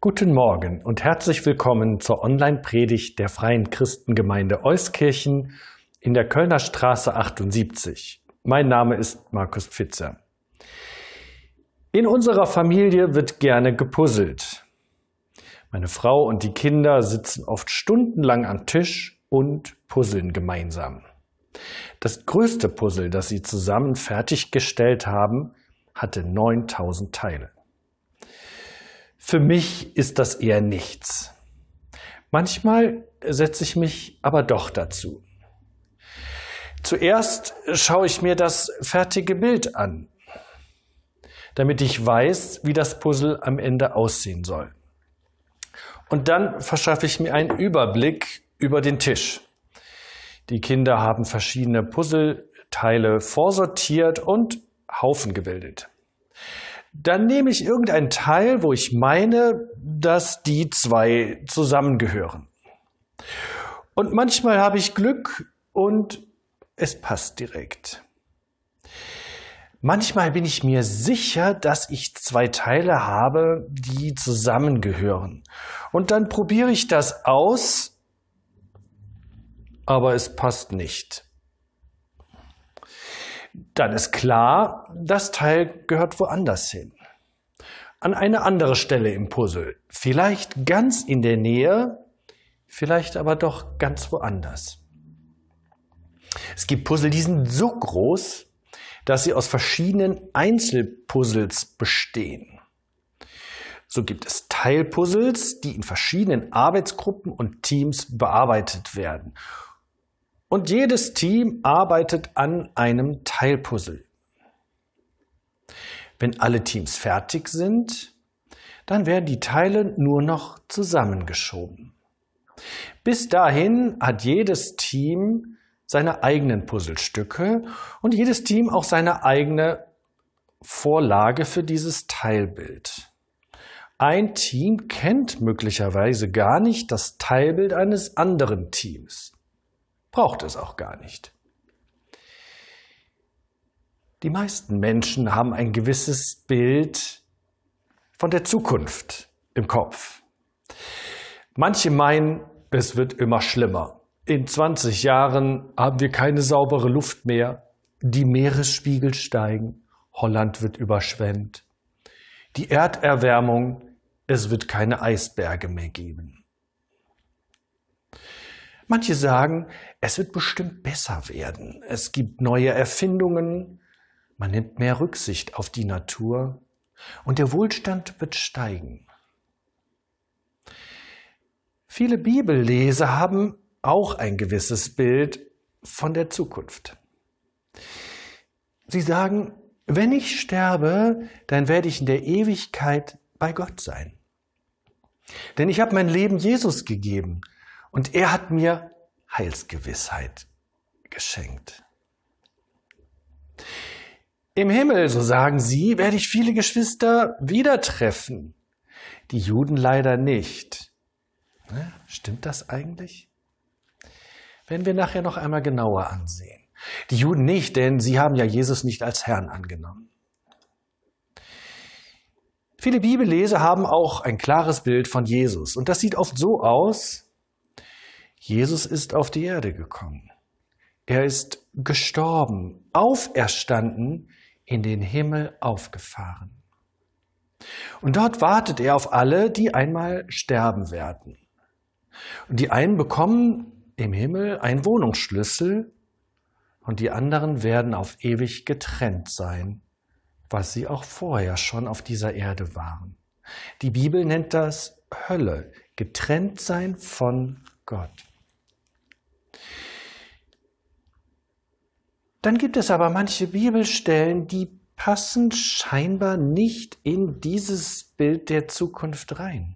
Guten Morgen und herzlich willkommen zur Online-Predigt der Freien Christengemeinde Euskirchen in der Kölner Straße 78. Mein Name ist Markus Pfitzer. In unserer Familie wird gerne gepuzzelt. Meine Frau und die Kinder sitzen oft stundenlang am Tisch und puzzeln gemeinsam. Das größte Puzzle, das sie zusammen fertiggestellt haben, hatte 9000 Teile. Für mich ist das eher nichts. Manchmal setze ich mich aber doch dazu. Zuerst schaue ich mir das fertige Bild an, damit ich weiß, wie das Puzzle am Ende aussehen soll. Und dann verschaffe ich mir einen Überblick über den Tisch. Die Kinder haben verschiedene Puzzleteile vorsortiert und Haufen gebildet dann nehme ich irgendeinen Teil, wo ich meine, dass die zwei zusammengehören. Und manchmal habe ich Glück und es passt direkt. Manchmal bin ich mir sicher, dass ich zwei Teile habe, die zusammengehören. Und dann probiere ich das aus, aber es passt nicht dann ist klar, das Teil gehört woanders hin. An eine andere Stelle im Puzzle. Vielleicht ganz in der Nähe, vielleicht aber doch ganz woanders. Es gibt Puzzle, die sind so groß, dass sie aus verschiedenen Einzelpuzzles bestehen. So gibt es Teilpuzzles, die in verschiedenen Arbeitsgruppen und Teams bearbeitet werden. Und jedes Team arbeitet an einem Teilpuzzle. Wenn alle Teams fertig sind, dann werden die Teile nur noch zusammengeschoben. Bis dahin hat jedes Team seine eigenen Puzzlestücke und jedes Team auch seine eigene Vorlage für dieses Teilbild. Ein Team kennt möglicherweise gar nicht das Teilbild eines anderen Teams braucht es auch gar nicht. Die meisten Menschen haben ein gewisses Bild von der Zukunft im Kopf. Manche meinen, es wird immer schlimmer. In 20 Jahren haben wir keine saubere Luft mehr. Die Meeresspiegel steigen. Holland wird überschwemmt. Die Erderwärmung, es wird keine Eisberge mehr geben. Manche sagen, es wird bestimmt besser werden. Es gibt neue Erfindungen. Man nimmt mehr Rücksicht auf die Natur und der Wohlstand wird steigen. Viele Bibelleser haben auch ein gewisses Bild von der Zukunft. Sie sagen, wenn ich sterbe, dann werde ich in der Ewigkeit bei Gott sein. Denn ich habe mein Leben Jesus gegeben und er hat mir Heilsgewissheit geschenkt. Im Himmel, so sagen sie, werde ich viele Geschwister wieder treffen. Die Juden leider nicht. Ne? Stimmt das eigentlich? Werden wir nachher noch einmal genauer ansehen. Die Juden nicht, denn sie haben ja Jesus nicht als Herrn angenommen. Viele Bibelleser haben auch ein klares Bild von Jesus. Und das sieht oft so aus, Jesus ist auf die Erde gekommen. Er ist gestorben, auferstanden, in den Himmel aufgefahren. Und dort wartet er auf alle, die einmal sterben werden. Und die einen bekommen im Himmel einen Wohnungsschlüssel und die anderen werden auf ewig getrennt sein, was sie auch vorher schon auf dieser Erde waren. Die Bibel nennt das Hölle, getrennt sein von Gott. Dann gibt es aber manche Bibelstellen, die passen scheinbar nicht in dieses Bild der Zukunft rein.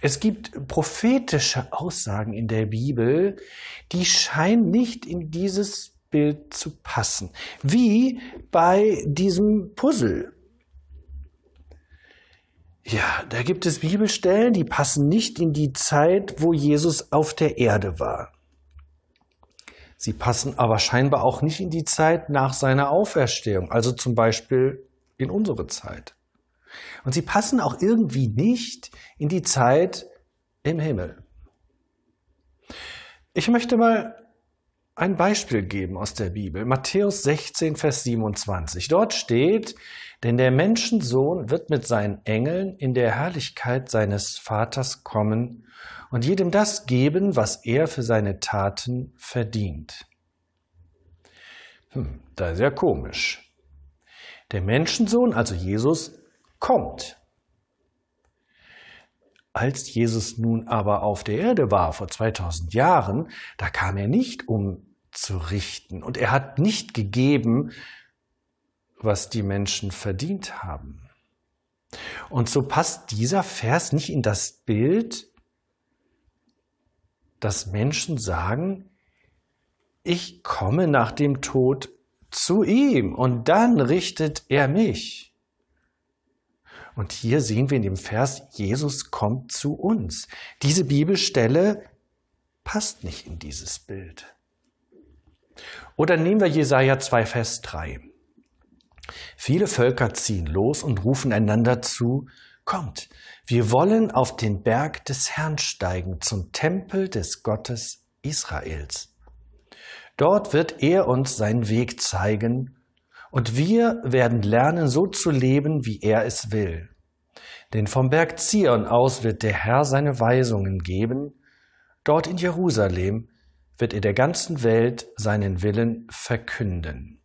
Es gibt prophetische Aussagen in der Bibel, die scheinen nicht in dieses Bild zu passen. Wie bei diesem Puzzle. Ja, da gibt es Bibelstellen, die passen nicht in die Zeit, wo Jesus auf der Erde war. Sie passen aber scheinbar auch nicht in die Zeit nach seiner Auferstehung, also zum Beispiel in unsere Zeit. Und sie passen auch irgendwie nicht in die Zeit im Himmel. Ich möchte mal ein Beispiel geben aus der Bibel. Matthäus 16, Vers 27. Dort steht, denn der Menschensohn wird mit seinen Engeln in der Herrlichkeit seines Vaters kommen und jedem das geben, was er für seine Taten verdient. Hm, da ist ja komisch. Der Menschensohn, also Jesus, kommt. Als Jesus nun aber auf der Erde war, vor 2000 Jahren, da kam er nicht, um zu richten. Und er hat nicht gegeben, was die Menschen verdient haben. Und so passt dieser Vers nicht in das Bild, dass Menschen sagen, ich komme nach dem Tod zu ihm und dann richtet er mich. Und hier sehen wir in dem Vers, Jesus kommt zu uns. Diese Bibelstelle passt nicht in dieses Bild. Oder nehmen wir Jesaja 2, Vers 3. Viele Völker ziehen los und rufen einander zu, Kommt, wir wollen auf den Berg des Herrn steigen, zum Tempel des Gottes Israels. Dort wird er uns seinen Weg zeigen, und wir werden lernen, so zu leben, wie er es will. Denn vom Berg Zion aus wird der Herr seine Weisungen geben, dort in Jerusalem wird er der ganzen Welt seinen Willen verkünden.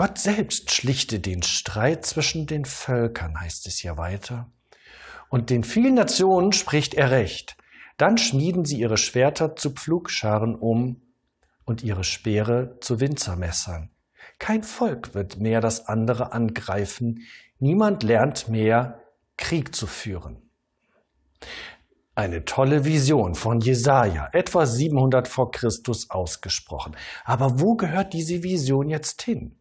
Gott selbst schlichte den Streit zwischen den Völkern, heißt es hier weiter. Und den vielen Nationen spricht er recht. Dann schmieden sie ihre Schwerter zu Pflugscharen um und ihre Speere zu Winzermessern. Kein Volk wird mehr das andere angreifen. Niemand lernt mehr, Krieg zu führen. Eine tolle Vision von Jesaja, etwa 700 vor Christus ausgesprochen. Aber wo gehört diese Vision jetzt hin?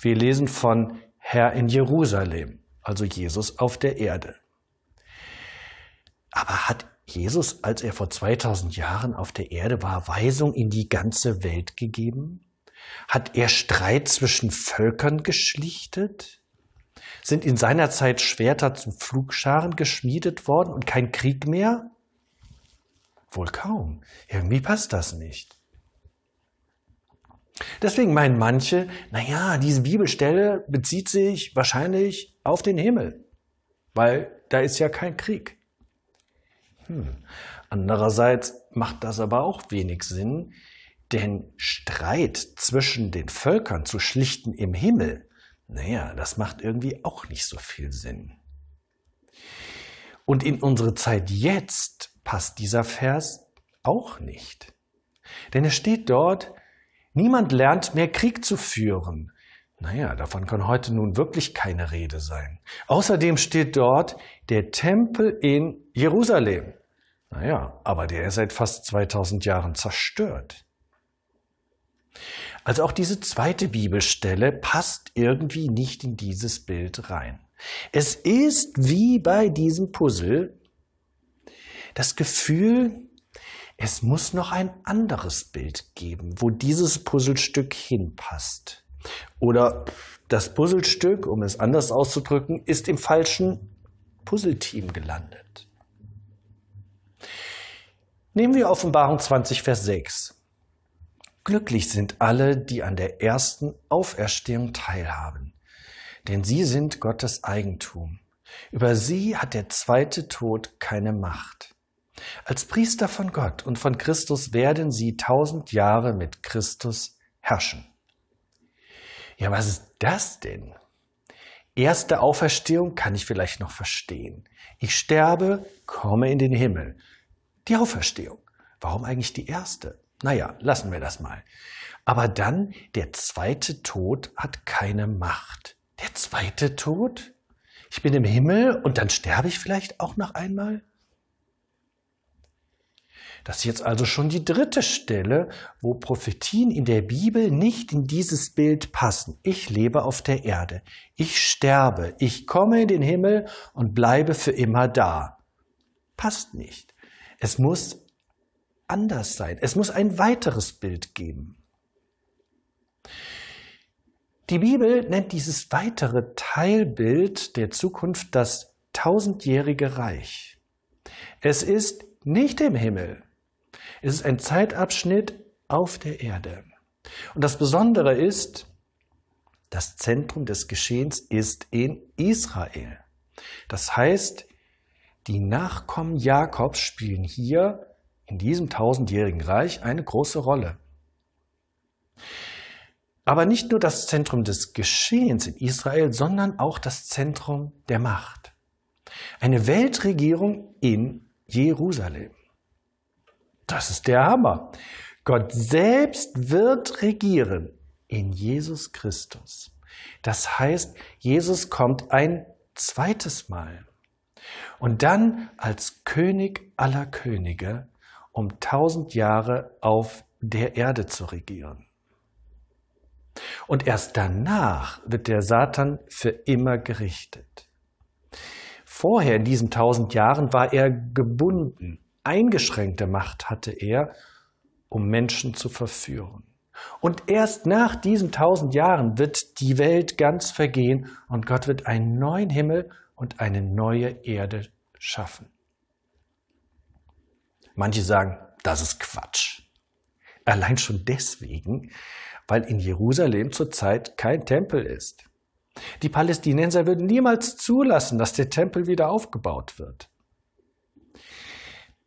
Wir lesen von Herr in Jerusalem, also Jesus auf der Erde. Aber hat Jesus, als er vor 2000 Jahren auf der Erde war, Weisung in die ganze Welt gegeben? Hat er Streit zwischen Völkern geschlichtet? Sind in seiner Zeit Schwerter zu Pflugscharen geschmiedet worden und kein Krieg mehr? Wohl kaum. Irgendwie passt das nicht. Deswegen meinen manche, naja, diese Bibelstelle bezieht sich wahrscheinlich auf den Himmel, weil da ist ja kein Krieg. Hm. Andererseits macht das aber auch wenig Sinn, denn Streit zwischen den Völkern zu schlichten im Himmel, naja, das macht irgendwie auch nicht so viel Sinn. Und in unsere Zeit jetzt passt dieser Vers auch nicht. Denn es steht dort, Niemand lernt mehr Krieg zu führen. Naja, davon kann heute nun wirklich keine Rede sein. Außerdem steht dort der Tempel in Jerusalem. Naja, aber der ist seit fast 2000 Jahren zerstört. Also auch diese zweite Bibelstelle passt irgendwie nicht in dieses Bild rein. Es ist wie bei diesem Puzzle das Gefühl, es muss noch ein anderes Bild geben, wo dieses Puzzlestück hinpasst. Oder das Puzzlestück, um es anders auszudrücken, ist im falschen Puzzleteam gelandet. Nehmen wir Offenbarung 20, Vers 6. Glücklich sind alle, die an der ersten Auferstehung teilhaben, denn sie sind Gottes Eigentum. Über sie hat der zweite Tod keine Macht. Als Priester von Gott und von Christus werden sie tausend Jahre mit Christus herrschen. Ja, was ist das denn? Erste Auferstehung kann ich vielleicht noch verstehen. Ich sterbe, komme in den Himmel. Die Auferstehung. Warum eigentlich die erste? Naja, lassen wir das mal. Aber dann, der zweite Tod hat keine Macht. Der zweite Tod? Ich bin im Himmel und dann sterbe ich vielleicht auch noch einmal? Das ist jetzt also schon die dritte Stelle, wo Prophetien in der Bibel nicht in dieses Bild passen. Ich lebe auf der Erde, ich sterbe, ich komme in den Himmel und bleibe für immer da. Passt nicht. Es muss anders sein. Es muss ein weiteres Bild geben. Die Bibel nennt dieses weitere Teilbild der Zukunft das tausendjährige Reich. Es ist nicht im Himmel, es ist ein Zeitabschnitt auf der Erde. Und das Besondere ist, das Zentrum des Geschehens ist in Israel. Das heißt, die Nachkommen Jakobs spielen hier in diesem tausendjährigen Reich eine große Rolle. Aber nicht nur das Zentrum des Geschehens in Israel, sondern auch das Zentrum der Macht. Eine Weltregierung in Jerusalem. Das ist der Hammer. Gott selbst wird regieren in Jesus Christus. Das heißt, Jesus kommt ein zweites Mal. Und dann als König aller Könige, um tausend Jahre auf der Erde zu regieren. Und erst danach wird der Satan für immer gerichtet. Vorher in diesen tausend Jahren war er gebunden eingeschränkte Macht hatte er, um Menschen zu verführen. Und erst nach diesen tausend Jahren wird die Welt ganz vergehen und Gott wird einen neuen Himmel und eine neue Erde schaffen. Manche sagen, das ist Quatsch. Allein schon deswegen, weil in Jerusalem zurzeit kein Tempel ist. Die Palästinenser würden niemals zulassen, dass der Tempel wieder aufgebaut wird.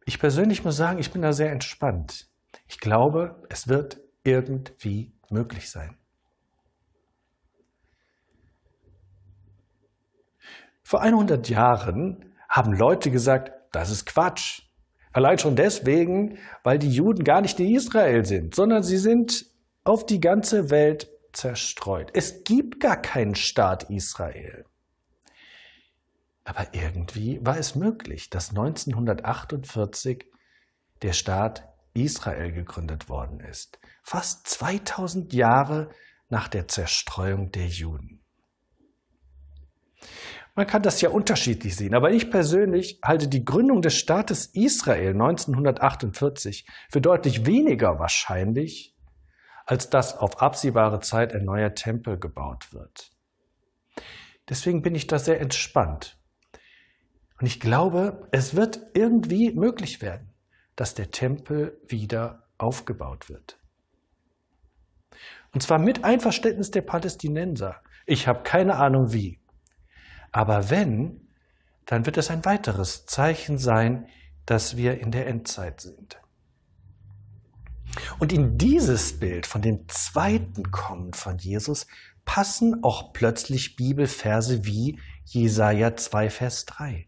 Ich persönlich muss sagen, ich bin da sehr entspannt. Ich glaube, es wird irgendwie möglich sein. Vor 100 Jahren haben Leute gesagt, das ist Quatsch. Allein schon deswegen, weil die Juden gar nicht in Israel sind, sondern sie sind auf die ganze Welt zerstreut. Es gibt gar keinen Staat Israel. Aber irgendwie war es möglich, dass 1948 der Staat Israel gegründet worden ist. Fast 2000 Jahre nach der Zerstreuung der Juden. Man kann das ja unterschiedlich sehen, aber ich persönlich halte die Gründung des Staates Israel 1948 für deutlich weniger wahrscheinlich, als dass auf absehbare Zeit ein neuer Tempel gebaut wird. Deswegen bin ich da sehr entspannt. Und ich glaube, es wird irgendwie möglich werden, dass der Tempel wieder aufgebaut wird. Und zwar mit Einverständnis der Palästinenser. Ich habe keine Ahnung wie. Aber wenn, dann wird es ein weiteres Zeichen sein, dass wir in der Endzeit sind. Und in dieses Bild von dem zweiten Kommen von Jesus passen auch plötzlich Bibelverse wie Jesaja 2, Vers 3.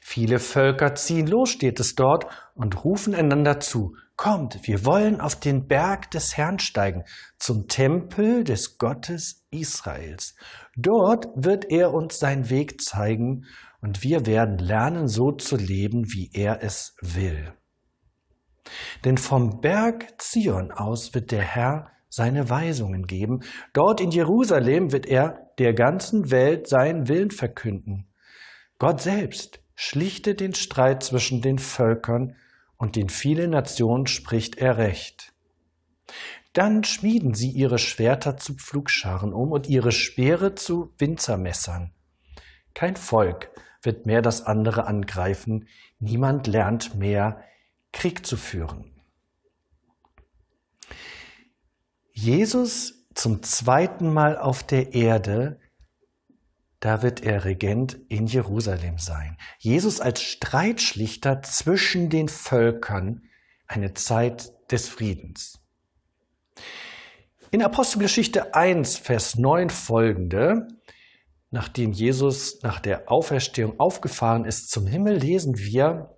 Viele Völker ziehen los, steht es dort, und rufen einander zu. Kommt, wir wollen auf den Berg des Herrn steigen, zum Tempel des Gottes Israels. Dort wird er uns seinen Weg zeigen, und wir werden lernen, so zu leben, wie er es will. Denn vom Berg Zion aus wird der Herr seine Weisungen geben. Dort in Jerusalem wird er der ganzen Welt seinen Willen verkünden. Gott selbst schlichtet den Streit zwischen den Völkern und den vielen Nationen spricht er Recht. Dann schmieden sie ihre Schwerter zu Pflugscharen um und ihre Speere zu Winzermessern. Kein Volk wird mehr das andere angreifen, niemand lernt mehr, Krieg zu führen. Jesus zum zweiten Mal auf der Erde da wird er Regent in Jerusalem sein. Jesus als Streitschlichter zwischen den Völkern, eine Zeit des Friedens. In Apostelgeschichte 1, Vers 9 folgende, nachdem Jesus nach der Auferstehung aufgefahren ist zum Himmel, lesen wir,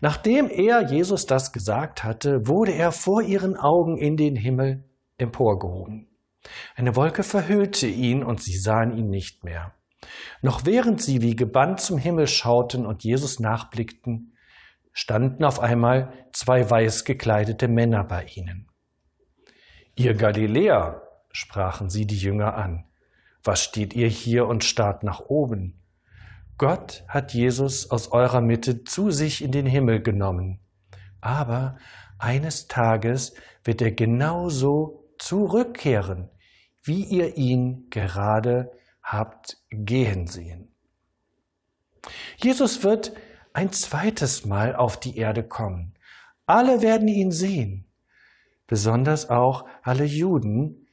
nachdem er, Jesus, das gesagt hatte, wurde er vor ihren Augen in den Himmel emporgehoben. Eine Wolke verhüllte ihn und sie sahen ihn nicht mehr. Noch während sie wie gebannt zum Himmel schauten und Jesus nachblickten, standen auf einmal zwei weiß gekleidete Männer bei ihnen. Ihr Galiläer, sprachen sie die Jünger an, was steht ihr hier und starrt nach oben? Gott hat Jesus aus eurer Mitte zu sich in den Himmel genommen. Aber eines Tages wird er genauso zurückkehren, wie ihr ihn gerade habt gehen sehen. Jesus wird ein zweites Mal auf die Erde kommen. Alle werden ihn sehen, besonders auch alle Juden,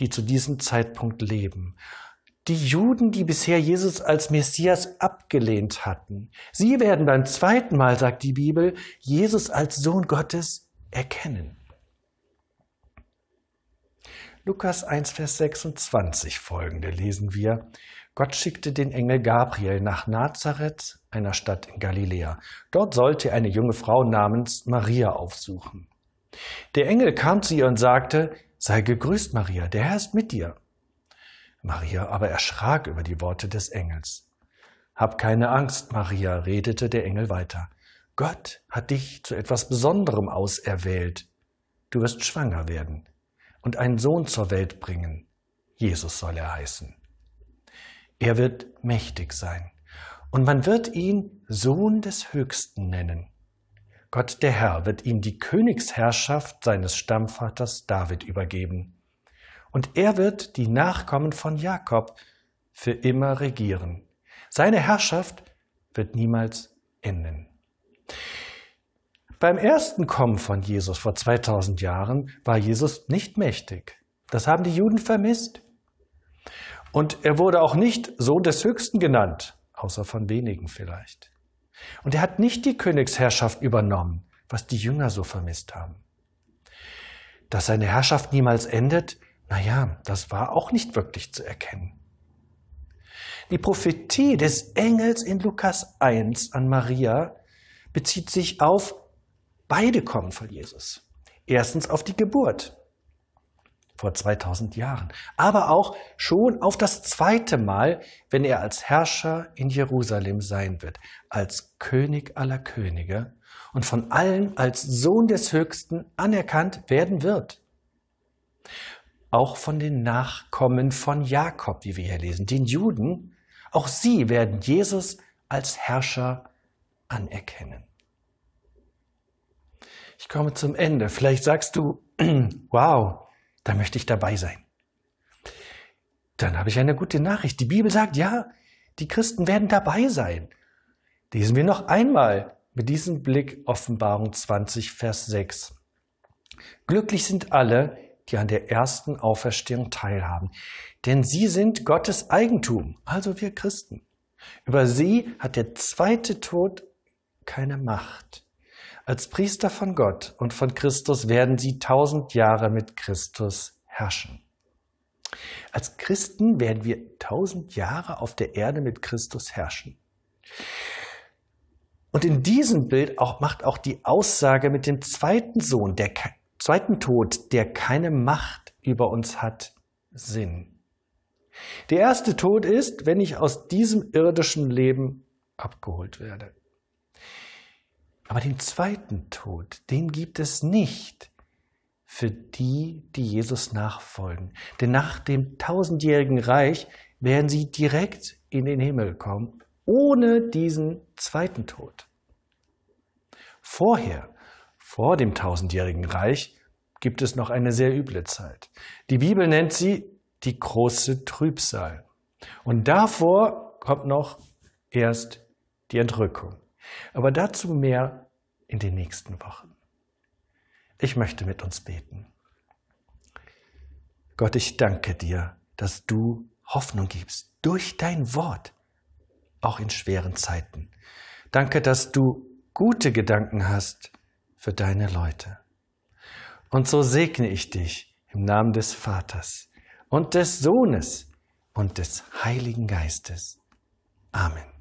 die zu diesem Zeitpunkt leben. Die Juden, die bisher Jesus als Messias abgelehnt hatten, sie werden beim zweiten Mal, sagt die Bibel, Jesus als Sohn Gottes erkennen. Lukas 1, Vers 26 folgende lesen wir. Gott schickte den Engel Gabriel nach Nazareth, einer Stadt in Galiläa. Dort sollte er eine junge Frau namens Maria aufsuchen. Der Engel kam zu ihr und sagte, Sei gegrüßt, Maria, der Herr ist mit dir. Maria aber erschrak über die Worte des Engels. Hab keine Angst, Maria, redete der Engel weiter. Gott hat dich zu etwas Besonderem auserwählt. Du wirst schwanger werden und einen Sohn zur Welt bringen. Jesus soll er heißen. Er wird mächtig sein und man wird ihn Sohn des Höchsten nennen. Gott der Herr wird ihm die Königsherrschaft seines Stammvaters David übergeben. Und er wird die Nachkommen von Jakob für immer regieren. Seine Herrschaft wird niemals enden. Beim ersten Kommen von Jesus vor 2000 Jahren war Jesus nicht mächtig. Das haben die Juden vermisst. Und er wurde auch nicht Sohn des Höchsten genannt, außer von wenigen vielleicht. Und er hat nicht die Königsherrschaft übernommen, was die Jünger so vermisst haben. Dass seine Herrschaft niemals endet, naja, das war auch nicht wirklich zu erkennen. Die Prophetie des Engels in Lukas 1 an Maria bezieht sich auf Beide kommen von Jesus. Erstens auf die Geburt vor 2000 Jahren, aber auch schon auf das zweite Mal, wenn er als Herrscher in Jerusalem sein wird, als König aller Könige und von allen als Sohn des Höchsten anerkannt werden wird. Auch von den Nachkommen von Jakob, wie wir hier lesen, den Juden, auch sie werden Jesus als Herrscher anerkennen. Ich komme zum Ende. Vielleicht sagst du, wow, da möchte ich dabei sein. Dann habe ich eine gute Nachricht. Die Bibel sagt, ja, die Christen werden dabei sein. Lesen wir noch einmal mit diesem Blick Offenbarung 20, Vers 6. Glücklich sind alle, die an der ersten Auferstehung teilhaben, denn sie sind Gottes Eigentum, also wir Christen. Über sie hat der zweite Tod keine Macht. Als Priester von Gott und von Christus werden sie tausend Jahre mit Christus herrschen. Als Christen werden wir tausend Jahre auf der Erde mit Christus herrschen. Und in diesem Bild auch, macht auch die Aussage mit dem zweiten Sohn, der zweiten Tod, der keine Macht über uns hat, Sinn. Der erste Tod ist, wenn ich aus diesem irdischen Leben abgeholt werde. Aber den zweiten Tod, den gibt es nicht für die, die Jesus nachfolgen. Denn nach dem tausendjährigen Reich werden sie direkt in den Himmel kommen, ohne diesen zweiten Tod. Vorher, vor dem tausendjährigen Reich, gibt es noch eine sehr üble Zeit. Die Bibel nennt sie die große Trübsal. Und davor kommt noch erst die Entrückung. Aber dazu mehr in den nächsten Wochen. Ich möchte mit uns beten. Gott, ich danke dir, dass du Hoffnung gibst durch dein Wort, auch in schweren Zeiten. Danke, dass du gute Gedanken hast für deine Leute. Und so segne ich dich im Namen des Vaters und des Sohnes und des Heiligen Geistes. Amen.